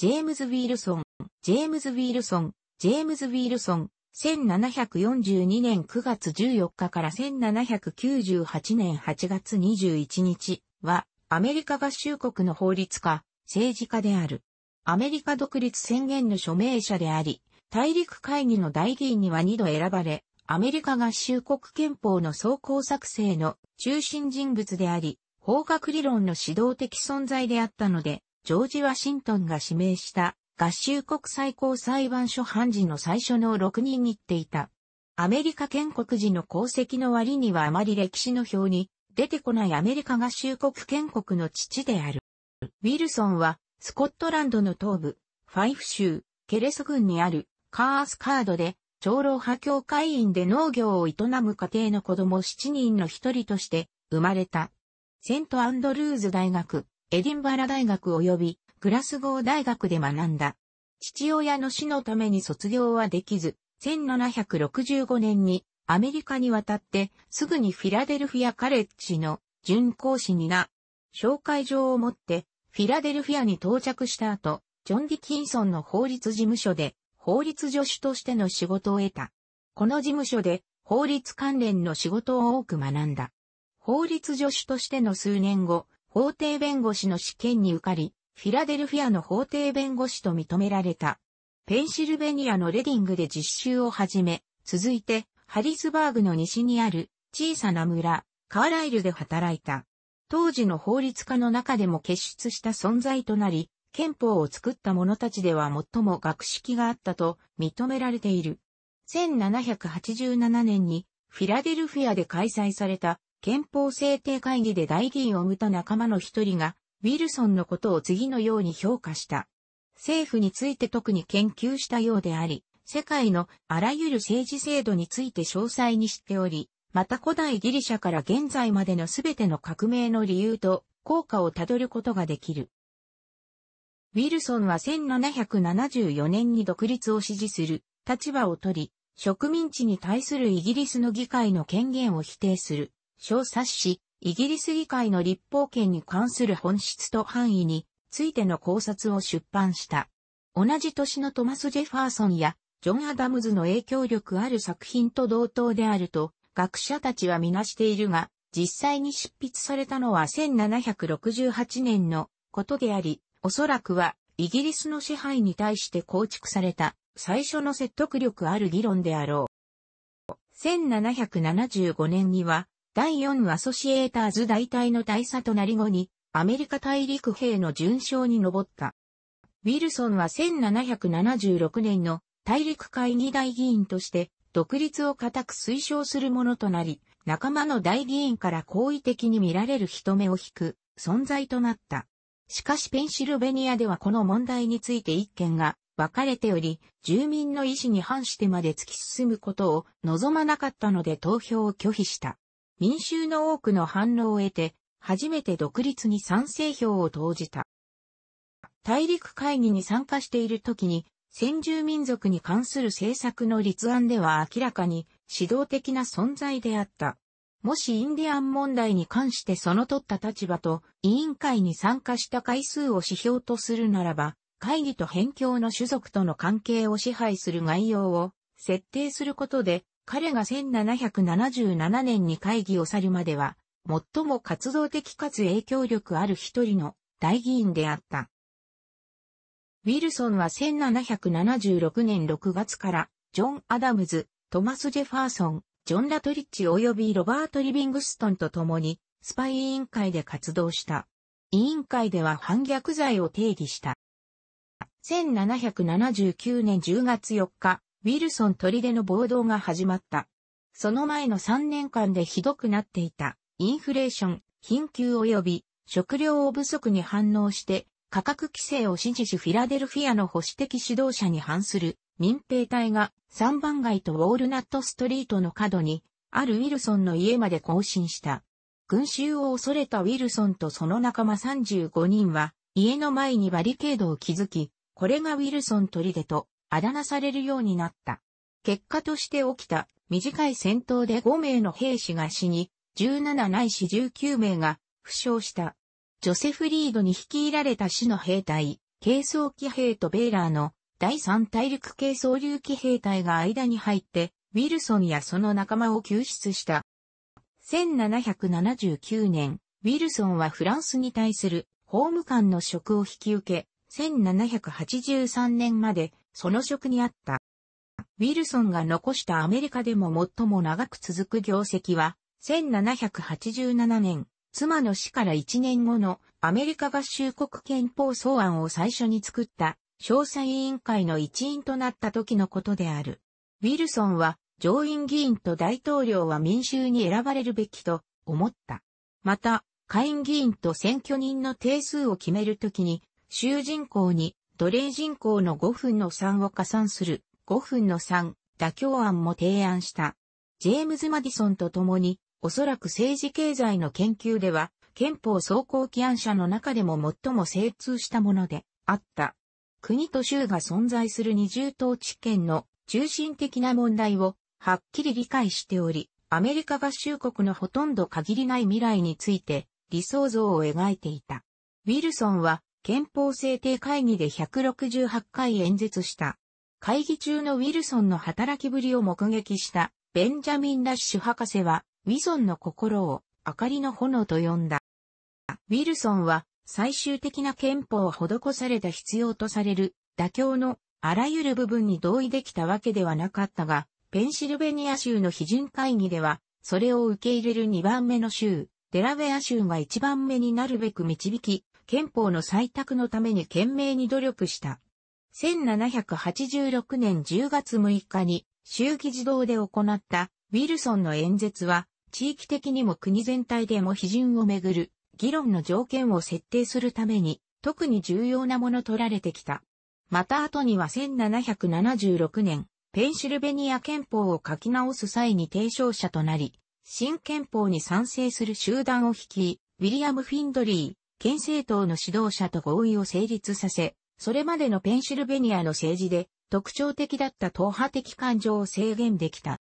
ジェームズ・ウィルソン、ジェームズ・ウィルソン、ジェームズ・ウィルソン、1742年9月14日から1798年8月21日は、アメリカ合衆国の法律家、政治家である。アメリカ独立宣言の署名者であり、大陸会議の代議員には2度選ばれ、アメリカ合衆国憲法の総合作成の中心人物であり、法学理論の指導的存在であったので、ジョージ・ワシントンが指名した合衆国最高裁判所判事の最初の6人にっていた。アメリカ建国時の功績の割にはあまり歴史の表に出てこないアメリカ合衆国建国の父である。ウィルソンはスコットランドの東部、ファイフ州、ケレス郡にあるカースカードで長老派教会員で農業を営む家庭の子供7人の一人として生まれた。セントアンドルーズ大学エディンバラ大学及びグラスゴー大学で学んだ。父親の死のために卒業はできず、1765年にアメリカに渡ってすぐにフィラデルフィアカレッジの準講師にな、紹介状を持ってフィラデルフィアに到着した後、ジョン・ディキンソンの法律事務所で法律助手としての仕事を得た。この事務所で法律関連の仕事を多く学んだ。法律助手としての数年後、法廷弁護士の試験に受かり、フィラデルフィアの法廷弁護士と認められた。ペンシルベニアのレディングで実習を始め、続いてハリスバーグの西にある小さな村、カーライルで働いた。当時の法律家の中でも傑出した存在となり、憲法を作った者たちでは最も学識があったと認められている。1787年にフィラデルフィアで開催された憲法制定会議で大議員を生むた仲間の一人が、ウィルソンのことを次のように評価した。政府について特に研究したようであり、世界のあらゆる政治制度について詳細に知っており、また古代ギリシャから現在までのすべての革命の理由と効果をたどることができる。ウィルソンは1774年に独立を支持する立場を取り、植民地に対するイギリスの議会の権限を否定する。小冊子、イギリス議会の立法権に関する本質と範囲についての考察を出版した。同じ年のトマス・ジェファーソンやジョン・アダムズの影響力ある作品と同等であると学者たちはみなしているが、実際に執筆されたのは1768年のことであり、おそらくはイギリスの支配に対して構築された最初の説得力ある議論であろう。1775年には第4アソシエーターズ大隊の大佐となり後に、アメリカ大陸兵の順将に上った。ウィルソンは1776年の大陸会議大議員として、独立を固く推奨するものとなり、仲間の大議員から好意的に見られる人目を引く存在となった。しかしペンシルベニアではこの問題について一件が分かれており、住民の意思に反してまで突き進むことを望まなかったので投票を拒否した。民衆の多くの反応を得て、初めて独立に賛成票を投じた。大陸会議に参加している時に、先住民族に関する政策の立案では明らかに指導的な存在であった。もしインディアン問題に関してその取った立場と委員会に参加した回数を指標とするならば、会議と辺境の種族との関係を支配する概要を設定することで彼が1777年に会議を去るまでは、最も活動的かつ影響力ある一人の大議員であった。ウィルソンは1776年6月から、ジョン・アダムズ、トマス・ジェファーソン、ジョン・ラトリッチ及びロバート・リビングストンと共に、スパイ委員会で活動した。委員会では反逆罪を定義した。1779年10月4日、ウィルソン砦の暴動が始まった。その前の3年間でひどくなっていた、インフレーション、貧窮及び食料を不足に反応して、価格規制を支持しフィラデルフィアの保守的指導者に反する民兵隊が3番街とウォールナットストリートの角にあるウィルソンの家まで行進した。群衆を恐れたウィルソンとその仲間35人は家の前にバリケードを築き、これがウィルソン砦とあだ名されるようになった。結果として起きた短い戦闘で5名の兵士が死に、17ないし19名が負傷した。ジョセフリードに率いられた死の兵隊、軽装騎兵とベイラーの第三大陸系総流騎兵隊が間に入って、ウィルソンやその仲間を救出した。1779年、ウィルソンはフランスに対する法務官の職を引き受け、1783年までその職にあった。ウィルソンが残したアメリカでも最も長く続く業績は、1787年、妻の死から1年後のアメリカ合衆国憲法草案を最初に作った詳細委員会の一員となった時のことである。ウィルソンは上院議員と大統領は民衆に選ばれるべきと思った。また、下院議員と選挙人の定数を決めるときに、州人口に奴隷人口の5分の3を加算する5分の3妥協案も提案した。ジェームズ・マディソンと共に、おそらく政治経済の研究では、憲法総合起案者の中でも最も精通したものであった。国と州が存在する二重統治権の中心的な問題をはっきり理解しており、アメリカ合衆国のほとんど限りない未来について理想像を描いていた。ウィルソンは憲法制定会議で168回演説した。会議中のウィルソンの働きぶりを目撃したベンジャミン・ラッシュ博士は、ウィソンの心を明かりの炎と呼んだ。ウィルソンは最終的な憲法を施された必要とされる妥協のあらゆる部分に同意できたわけではなかったが、ペンシルベニア州の批准会議では、それを受け入れる2番目の州、デラウェア州が1番目になるべく導き、憲法の採択のために懸命に努力した。1786年10月6日に衆議自動で行ったウィルソンの演説は地域的にも国全体でも批准をめぐる議論の条件を設定するために特に重要なもの取られてきた。また後には1776年ペンシルベニア憲法を書き直す際に提唱者となり新憲法に賛成する集団を率いウィリアム・フィンドリー、県政党の指導者と合意を成立させ、それまでのペンシルベニアの政治で特徴的だった党派的感情を制限できた。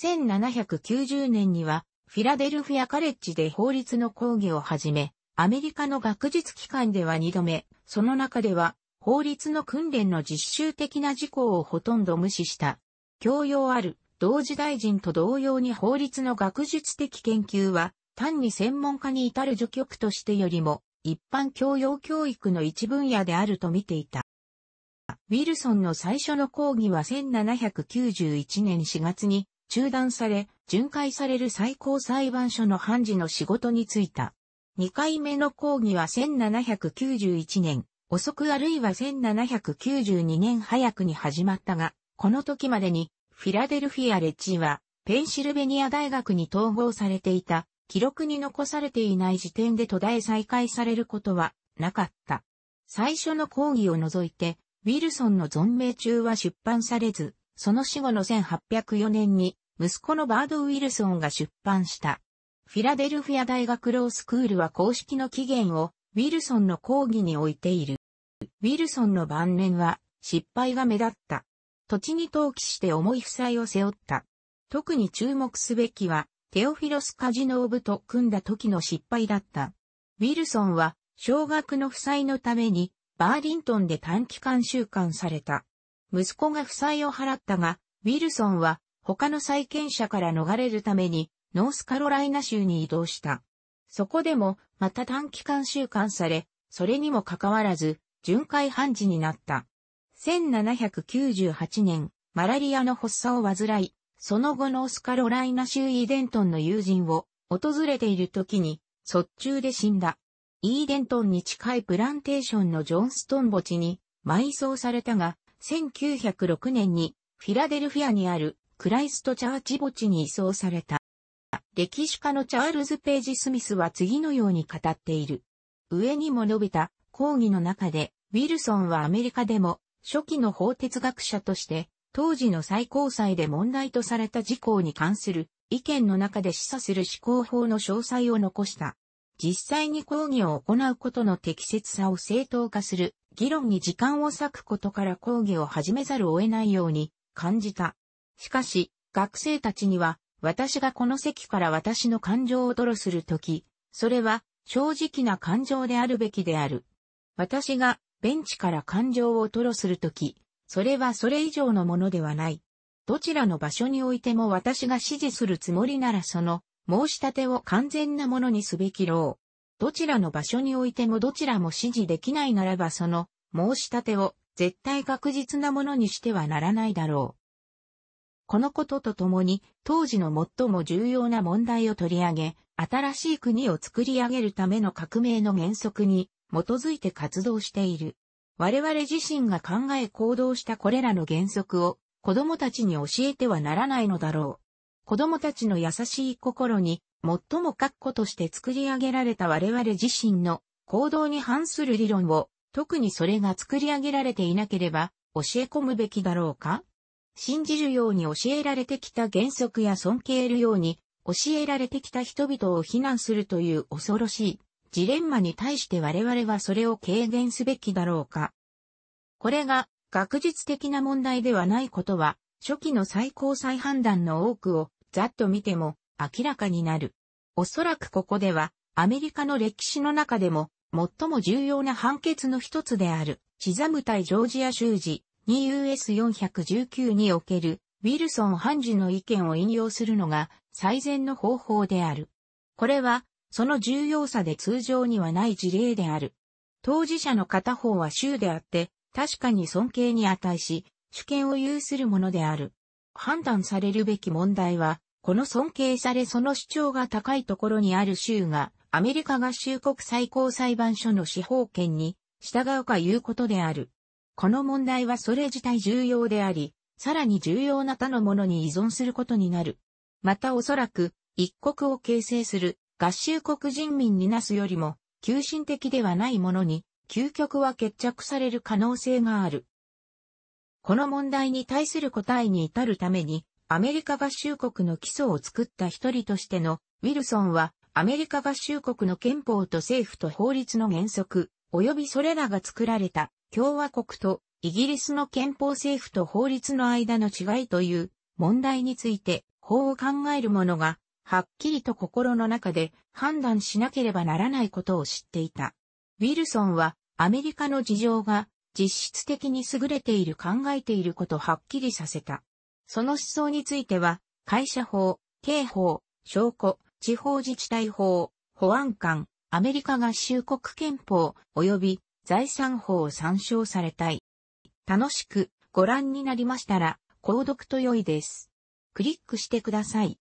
1790年には、フィラデルフィアカレッジで法律の講義を始め、アメリカの学術機関では2度目、その中では、法律の訓練の実習的な事項をほとんど無視した。教養ある、同時大臣と同様に法律の学術的研究は、単に専門家に至る助局としてよりも、一般教養教育の一分野であると見ていた。ウィルソンの最初の講義は1791年4月に中断され、巡回される最高裁判所の判事の仕事に就いた。2回目の講義は1791年、遅くあるいは1792年早くに始まったが、この時までにフィラデルフィア・レッジはペンシルベニア大学に統合されていた記録に残されていない時点で途絶え再開されることはなかった。最初の講義を除いて、ウィルソンの存命中は出版されず、その死後の1804年に、息子のバード・ウィルソンが出版した。フィラデルフィア大学ロースクールは公式の起源を、ウィルソンの講義に置いている。ウィルソンの晩年は、失敗が目立った。土地に投棄して重い負債を背負った。特に注目すべきは、テオフィロス・カジノーブと組んだ時の失敗だった。ウィルソンは、小学の負債のために、バーリントンで短期間収監された。息子が負債を払ったが、ウィルソンは、他の債権者から逃れるために、ノースカロライナ州に移動した。そこでも、また短期間収監され、それにもかかわらず、巡回判事になった。1798年、マラリアの発作を患い、その後ノースカロライナ州イーデントンの友人を訪れている時に、卒中で死んだ。イーデントンに近いプランテーションのジョンストン墓地に埋葬されたが、1906年にフィラデルフィアにあるクライストチャーチ墓地に移送された。歴史家のチャールズ・ページ・スミスは次のように語っている。上にも述べた講義の中で、ウィルソンはアメリカでも初期の法哲学者として当時の最高裁で問題とされた事項に関する意見の中で示唆する施行法の詳細を残した。実際に講義を行うことの適切さを正当化する議論に時間を割くことから講義を始めざるを得ないように感じた。しかし、学生たちには、私がこの席から私の感情を吐露するとき、それは正直な感情であるべきである。私がベンチから感情を吐露するとき、それはそれ以上のものではない。どちらの場所においても私が指示するつもりならその申し立てを完全なものにすべきろう。どちらの場所においてもどちらも指示できないならばその申し立てを絶対確実なものにしてはならないだろう。このこととともに当時の最も重要な問題を取り上げ、新しい国を作り上げるための革命の原則に基づいて活動している。我々自身が考え行動したこれらの原則を子供たちに教えてはならないのだろう。子供たちの優しい心に最も確固として作り上げられた我々自身の行動に反する理論を特にそれが作り上げられていなければ教え込むべきだろうか信じるように教えられてきた原則や尊敬るように教えられてきた人々を非難するという恐ろしいジレンマに対して我々はそれを軽減すべきだろうか。これが学術的な問題ではないことは、初期の最高裁判断の多くをざっと見ても明らかになる。おそらくここでは、アメリカの歴史の中でも最も重要な判決の一つである、シザム対ジョージア州事 2US419 におけるウィルソン判事の意見を引用するのが最善の方法である。これはその重要さで通常にはない事例である。当事者の片方は州であって、確かに尊敬に値し、主権を有するものである。判断されるべき問題は、この尊敬されその主張が高いところにある州が、アメリカ合衆国最高裁判所の司法権に従うかいうことである。この問題はそれ自体重要であり、さらに重要な他のものに依存することになる。またおそらく、一国を形成する合衆国人民になすよりも、急進的ではないものに、究極は決着される可能性がある。この問題に対する答えに至るために、アメリカ合衆国の基礎を作った一人としての、ウィルソンは、アメリカ合衆国の憲法と政府と法律の原則、及びそれらが作られた共和国とイギリスの憲法政府と法律の間の違いという問題について法を考える者がはっきりと心の中で判断しなければならないことを知っていた。ウィルソンはアメリカの事情が実質的に優れている考えていることはっきりさせた。その思想については、会社法、刑法、証拠、地方自治体法、保安官、アメリカ合衆国憲法、及び財産法を参照されたい。楽しくご覧になりましたら、購読と良いです。クリックしてください。